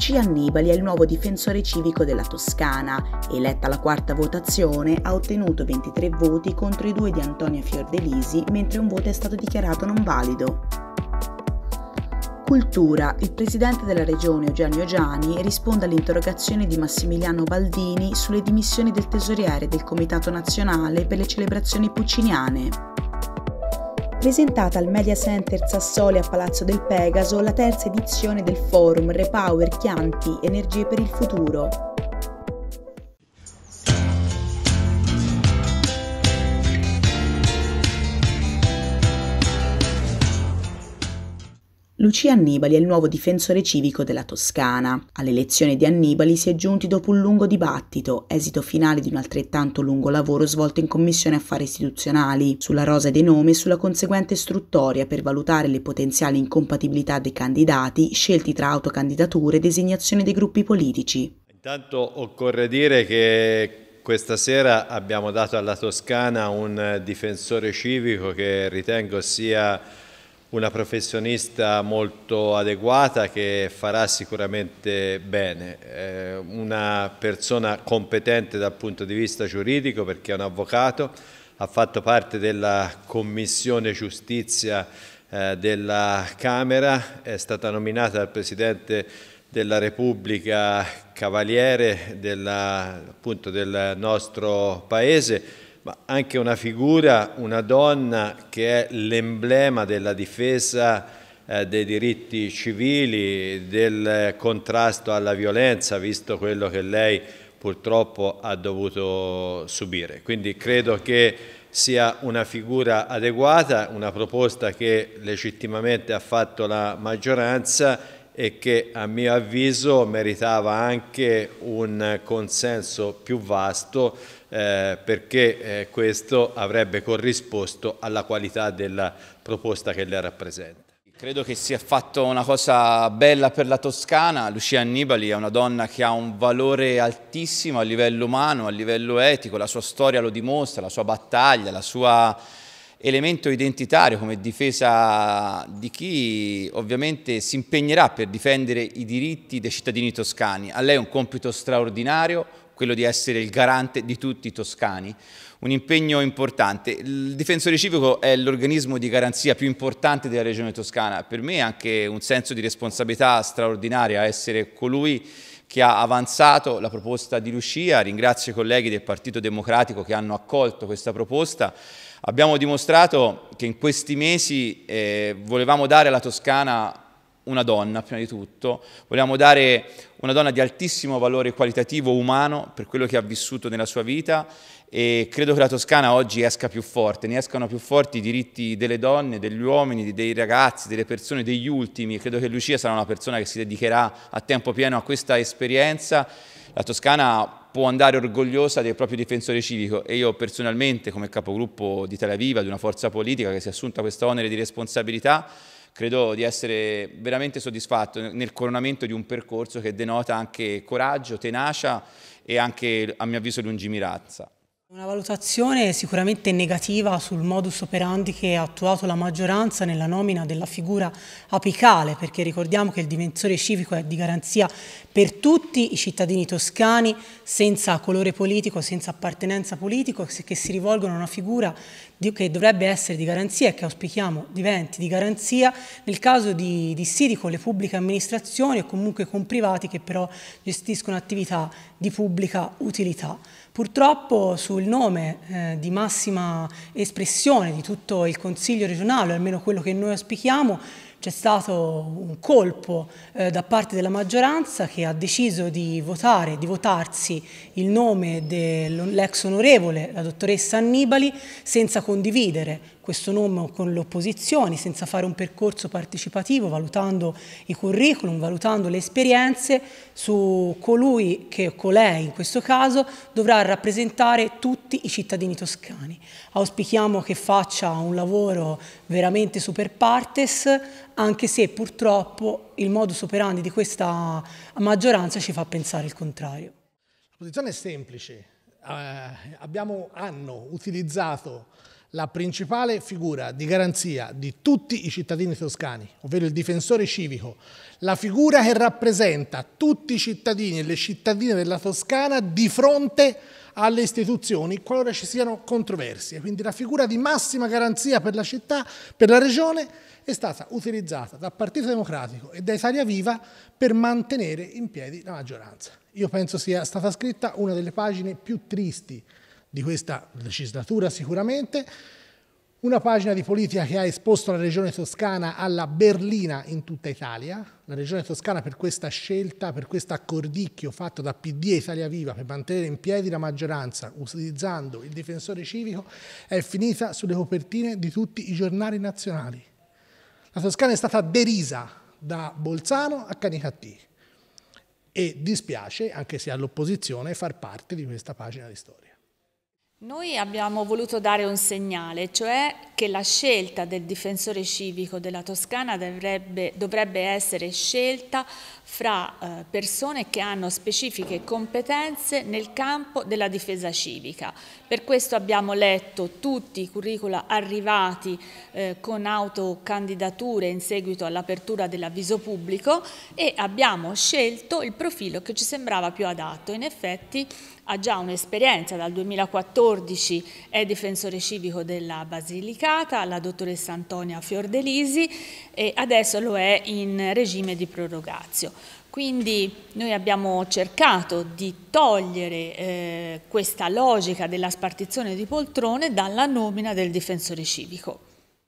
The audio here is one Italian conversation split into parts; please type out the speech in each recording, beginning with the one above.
Lucia Annibali è il nuovo difensore civico della Toscana. Eletta alla quarta votazione, ha ottenuto 23 voti contro i due di Antonia Fiordelisi, mentre un voto è stato dichiarato non valido. Cultura. Il presidente della regione Eugenio Giani risponde all'interrogazione di Massimiliano Baldini sulle dimissioni del tesoriere del Comitato Nazionale per le celebrazioni pucciniane presentata al Media Center Sassoli a Palazzo del Pegaso la terza edizione del forum Repower Chianti Energie per il Futuro, Lucia Annibali è il nuovo difensore civico della Toscana. All'elezione di Annibali si è giunti dopo un lungo dibattito, esito finale di un altrettanto lungo lavoro svolto in Commissione Affari Istituzionali, sulla rosa dei nomi e sulla conseguente istruttoria per valutare le potenziali incompatibilità dei candidati scelti tra autocandidature e designazione dei gruppi politici. Intanto occorre dire che questa sera abbiamo dato alla Toscana un difensore civico che ritengo sia una professionista molto adeguata che farà sicuramente bene, eh, una persona competente dal punto di vista giuridico perché è un avvocato, ha fatto parte della Commissione Giustizia eh, della Camera, è stata nominata dal Presidente della Repubblica Cavaliere della, appunto, del nostro Paese, ma anche una figura, una donna che è l'emblema della difesa eh, dei diritti civili, del contrasto alla violenza, visto quello che lei purtroppo ha dovuto subire. Quindi credo che sia una figura adeguata, una proposta che legittimamente ha fatto la maggioranza e che a mio avviso meritava anche un consenso più vasto eh, perché eh, questo avrebbe corrisposto alla qualità della proposta che le rappresenta. Credo che sia fatto una cosa bella per la Toscana, Lucia Annibali è una donna che ha un valore altissimo a livello umano, a livello etico, la sua storia lo dimostra, la sua battaglia, la sua elemento identitario, come difesa di chi ovviamente si impegnerà per difendere i diritti dei cittadini toscani. A lei è un compito straordinario, quello di essere il garante di tutti i toscani, un impegno importante. Il difensore civico è l'organismo di garanzia più importante della regione toscana, per me è anche un senso di responsabilità straordinaria essere colui che ha avanzato la proposta di Lucia, ringrazio i colleghi del Partito Democratico che hanno accolto questa proposta, Abbiamo dimostrato che in questi mesi eh, volevamo dare alla Toscana una donna, prima di tutto, volevamo dare una donna di altissimo valore qualitativo umano per quello che ha vissuto nella sua vita e credo che la Toscana oggi esca più forte, ne escano più forti i diritti delle donne, degli uomini, dei ragazzi, delle persone, degli ultimi. Credo che Lucia sarà una persona che si dedicherà a tempo pieno a questa esperienza. La Toscana può andare orgogliosa del proprio difensore civico e io personalmente come capogruppo di Tel Aviv, di una forza politica che si è assunta questo onere di responsabilità, credo di essere veramente soddisfatto nel coronamento di un percorso che denota anche coraggio, tenacia e anche a mio avviso lungimiranza. Una valutazione sicuramente negativa sul modus operandi che ha attuato la maggioranza nella nomina della figura apicale, perché ricordiamo che il dimensore civico è di garanzia per tutti i cittadini toscani, senza colore politico, senza appartenenza politica, che si rivolgono a una figura che dovrebbe essere di garanzia e che auspichiamo diventi di garanzia nel caso di dissidi con le pubbliche amministrazioni o comunque con privati che però gestiscono attività di pubblica utilità. Purtroppo sul nome eh, di massima espressione di tutto il Consiglio regionale, almeno quello che noi auspichiamo, c'è stato un colpo eh, da parte della maggioranza che ha deciso di votare, di votarsi il nome dell'ex onorevole, la dottoressa Annibali, senza condividere questo nome con le opposizioni, senza fare un percorso partecipativo, valutando i curriculum, valutando le esperienze su colui che, colei in questo caso, dovrà rappresentare tutti i cittadini toscani. Auspichiamo che faccia un lavoro veramente super partes, anche se purtroppo il modus operandi di questa maggioranza ci fa pensare il contrario. La posizione è semplice. Eh, abbiamo, hanno utilizzato la principale figura di garanzia di tutti i cittadini toscani, ovvero il difensore civico, la figura che rappresenta tutti i cittadini e le cittadine della Toscana di fronte alle istituzioni qualora ci siano controversie. Quindi la figura di massima garanzia per la città, per la regione, è stata utilizzata dal Partito Democratico e da Italia Viva per mantenere in piedi la maggioranza. Io penso sia stata scritta una delle pagine più tristi di questa legislatura sicuramente, una pagina di politica che ha esposto la regione toscana alla berlina in tutta Italia, la regione toscana per questa scelta, per questo accordicchio fatto da PD e Italia Viva per mantenere in piedi la maggioranza utilizzando il difensore civico, è finita sulle copertine di tutti i giornali nazionali. La Toscana è stata derisa da Bolzano a Canicattì e dispiace, anche se all'opposizione, far parte di questa pagina di storia. Noi abbiamo voluto dare un segnale, cioè che la scelta del difensore civico della Toscana dovrebbe, dovrebbe essere scelta fra eh, persone che hanno specifiche competenze nel campo della difesa civica. Per questo abbiamo letto tutti i curricula arrivati eh, con autocandidature in seguito all'apertura dell'avviso pubblico e abbiamo scelto il profilo che ci sembrava più adatto. In effetti ha già un'esperienza, dal 2014 è difensore civico della Basilicata, la dottoressa Antonia Fiordelisi e adesso lo è in regime di prorogazio. Quindi noi abbiamo cercato di togliere eh, questa logica della spartizione di poltrone dalla nomina del difensore civico.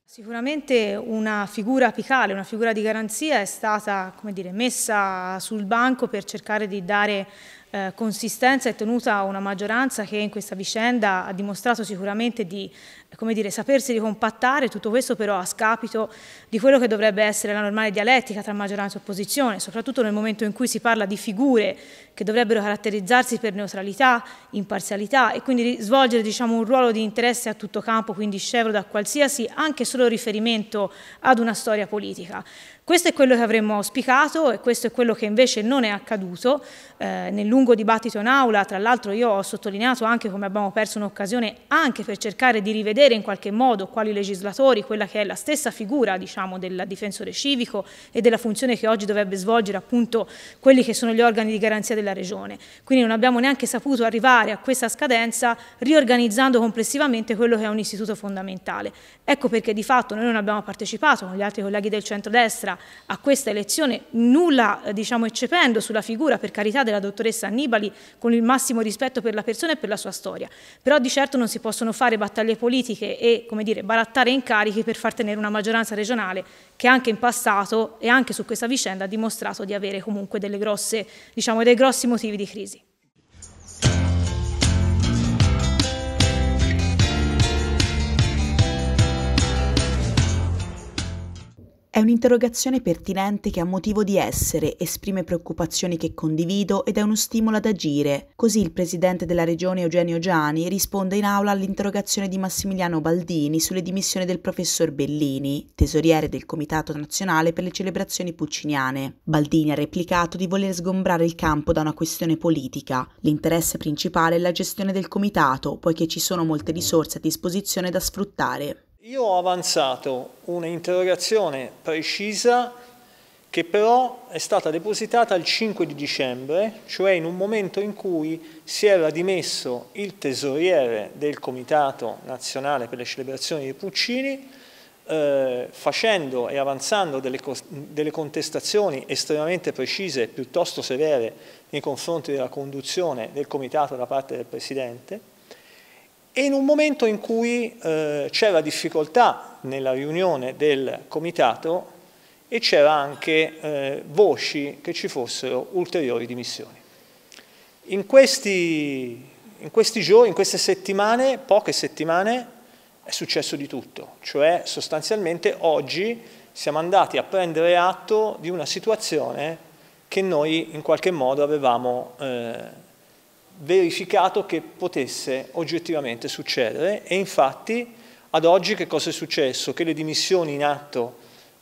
Sicuramente una figura apicale, una figura di garanzia è stata dire, messa sul banco per cercare di dare eh, consistenza e tenuta una maggioranza che in questa vicenda ha dimostrato sicuramente di come dire, sapersi ricompattare, tutto questo però a scapito di quello che dovrebbe essere la normale dialettica tra maggioranza e opposizione, soprattutto nel momento in cui si parla di figure che dovrebbero caratterizzarsi per neutralità, imparzialità e quindi svolgere diciamo, un ruolo di interesse a tutto campo, quindi scevro da qualsiasi, anche solo riferimento ad una storia politica. Questo è quello che avremmo auspicato e questo è quello che invece non è accaduto. Eh, nel lungo dibattito in aula, tra l'altro io ho sottolineato anche come abbiamo perso un'occasione anche per cercare di rivedere in qualche modo quali legislatori, quella che è la stessa figura diciamo, del difensore civico e della funzione che oggi dovrebbe svolgere appunto quelli che sono gli organi di garanzia della Regione. Quindi non abbiamo neanche saputo arrivare a questa scadenza riorganizzando complessivamente quello che è un istituto fondamentale. Ecco perché di fatto noi non abbiamo partecipato con gli altri colleghi del centrodestra a questa elezione, nulla eh, diciamo eccependo sulla figura per carità della dottoressa Annibali con il massimo rispetto per la persona e per la sua storia, però di certo non si possono fare battaglie politiche e come dire, barattare incarichi per far tenere una maggioranza regionale che anche in passato e anche su questa vicenda ha dimostrato di avere comunque grosse, diciamo, dei grossi motivi di crisi. È un'interrogazione pertinente che ha motivo di essere, esprime preoccupazioni che condivido ed è uno stimolo ad agire. Così il presidente della regione Eugenio Giani risponde in aula all'interrogazione di Massimiliano Baldini sulle dimissioni del professor Bellini, tesoriere del Comitato Nazionale per le celebrazioni pucciniane. Baldini ha replicato di voler sgombrare il campo da una questione politica. L'interesse principale è la gestione del comitato, poiché ci sono molte risorse a disposizione da sfruttare. Io ho avanzato un'interrogazione precisa che però è stata depositata il 5 di dicembre, cioè in un momento in cui si era dimesso il tesoriere del Comitato Nazionale per le celebrazioni dei Puccini, eh, facendo e avanzando delle, delle contestazioni estremamente precise e piuttosto severe nei confronti della conduzione del Comitato da parte del Presidente, e in un momento in cui eh, c'era difficoltà nella riunione del comitato e c'era anche eh, voci che ci fossero ulteriori dimissioni. In questi, in questi giorni, in queste settimane, poche settimane, è successo di tutto, cioè sostanzialmente oggi siamo andati a prendere atto di una situazione che noi in qualche modo avevamo eh, verificato che potesse oggettivamente succedere e infatti ad oggi che cosa è successo? Che le dimissioni in atto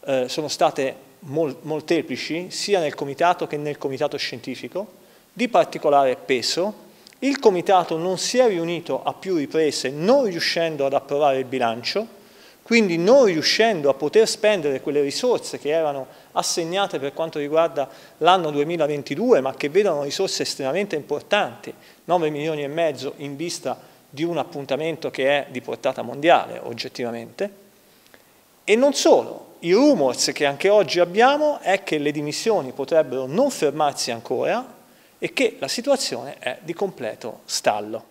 eh, sono state mol molteplici sia nel comitato che nel comitato scientifico, di particolare peso. Il comitato non si è riunito a più riprese non riuscendo ad approvare il bilancio, quindi non riuscendo a poter spendere quelle risorse che erano assegnate per quanto riguarda l'anno 2022, ma che vedono risorse estremamente importanti, 9 milioni e mezzo in vista di un appuntamento che è di portata mondiale, oggettivamente. E non solo, i rumors che anche oggi abbiamo è che le dimissioni potrebbero non fermarsi ancora e che la situazione è di completo stallo.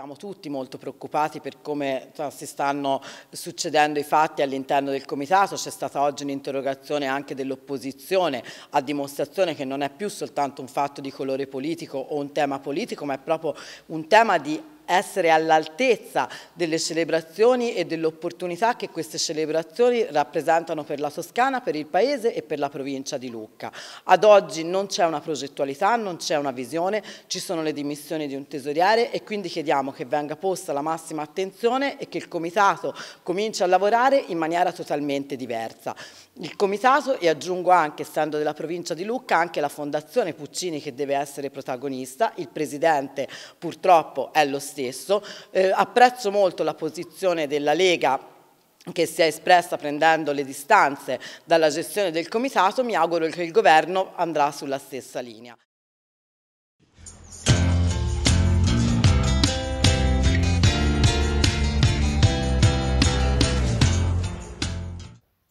Siamo tutti molto preoccupati per come si stanno succedendo i fatti all'interno del Comitato, c'è stata oggi un'interrogazione anche dell'opposizione a dimostrazione che non è più soltanto un fatto di colore politico o un tema politico ma è proprio un tema di essere all'altezza delle celebrazioni e dell'opportunità che queste celebrazioni rappresentano per la Toscana, per il Paese e per la provincia di Lucca. Ad oggi non c'è una progettualità, non c'è una visione, ci sono le dimissioni di un tesoriere e quindi chiediamo che venga posta la massima attenzione e che il Comitato cominci a lavorare in maniera totalmente diversa il comitato e aggiungo anche, essendo della provincia di Lucca, anche la Fondazione Puccini che deve essere protagonista, il presidente purtroppo è lo stesso, eh, apprezzo molto la posizione della Lega che si è espressa prendendo le distanze dalla gestione del comitato, mi auguro che il governo andrà sulla stessa linea.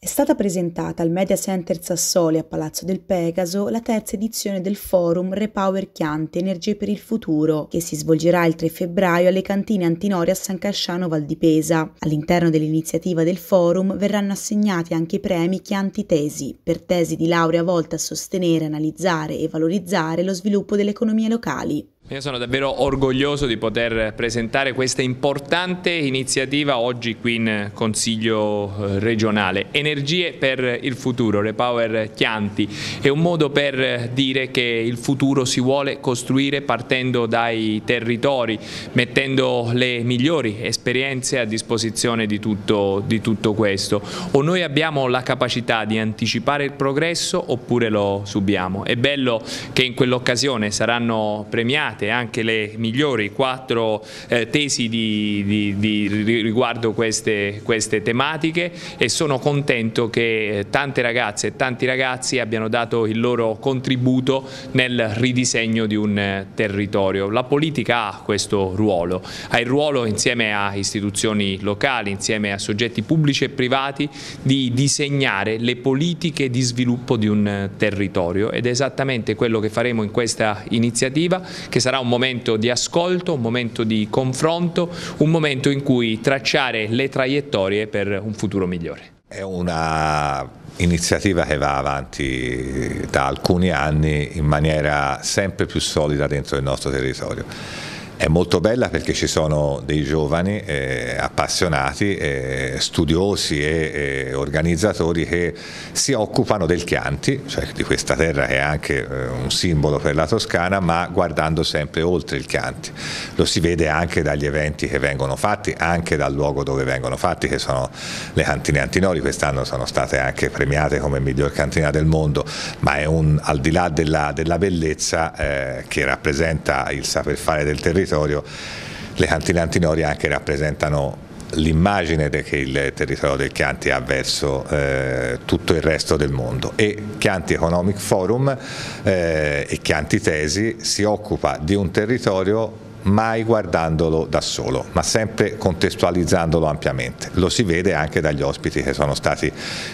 È stata presentata al Media Center Sassoli a Palazzo del Pegaso la terza edizione del forum Repower Chianti Energie per il Futuro, che si svolgerà il 3 febbraio alle cantine Antinori a San Casciano Val di Pesa. All'interno dell'iniziativa del forum verranno assegnati anche i premi Chianti Tesi, per tesi di laurea volta a sostenere, analizzare e valorizzare lo sviluppo delle economie locali. Io sono davvero orgoglioso di poter presentare questa importante iniziativa oggi qui in Consiglio eh, regionale. Energie per il futuro, Repower Chianti, è un modo per dire che il futuro si vuole costruire partendo dai territori, mettendo le migliori esperienze a disposizione di tutto, di tutto questo. O noi abbiamo la capacità di anticipare il progresso oppure lo subiamo. È bello che in quell'occasione saranno premiati premiate anche le migliori quattro eh, tesi di, di, di riguardo queste, queste, tematiche e sono contento che tante ragazze e tanti ragazzi abbiano dato il loro contributo nel ridisegno di un eh, territorio. La politica ha questo ruolo, ha il ruolo insieme a istituzioni locali, insieme a soggetti pubblici e privati di disegnare le politiche di sviluppo di un eh, territorio ed è esattamente quello che faremo in questa iniziativa che sarà sarà un momento di ascolto, un momento di confronto, un momento in cui tracciare le traiettorie per un futuro migliore. È una iniziativa che va avanti da alcuni anni in maniera sempre più solida dentro il nostro territorio. È molto bella perché ci sono dei giovani eh, appassionati, eh, studiosi e eh, organizzatori che si occupano del Chianti, cioè di questa terra che è anche eh, un simbolo per la Toscana, ma guardando sempre oltre il Chianti. Lo si vede anche dagli eventi che vengono fatti, anche dal luogo dove vengono fatti, che sono le cantine Antinori, quest'anno sono state anche premiate come miglior cantina del mondo, ma è un, al di là della, della bellezza eh, che rappresenta il saper fare del territorio territorio, le cantine antinori anche rappresentano l'immagine che il territorio del Chianti ha verso eh, tutto il resto del mondo e Chianti Economic Forum eh, e Chianti Tesi si occupa di un territorio mai guardandolo da solo, ma sempre contestualizzandolo ampiamente. Lo si vede anche dagli ospiti che sono stati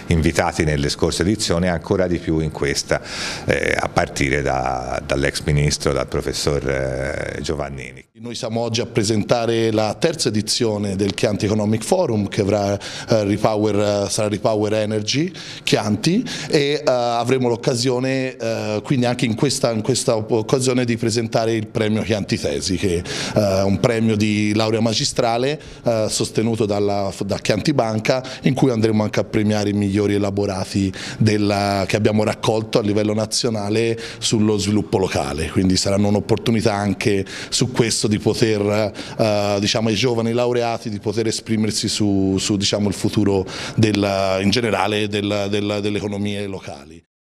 invitati nelle scorse edizioni e ancora di più in questa, eh, a partire da, dall'ex ministro, dal professor eh, Giovannini. Noi siamo oggi a presentare la terza edizione del Chianti Economic Forum che avrà, eh, Repower, eh, sarà Repower Energy Chianti e eh, avremo l'occasione eh, quindi anche in questa, in questa occasione di presentare il premio Chianti Tesi che eh, un premio di laurea magistrale eh, sostenuto dalla, da Chianti Banca in cui andremo anche a premiare i migliori elaborati della, che abbiamo raccolto a livello nazionale sullo sviluppo locale, quindi saranno un'opportunità anche su questo di poter, eh, diciamo i giovani laureati di poter esprimersi su, su diciamo, il futuro del, in generale del, del, delle economie locali.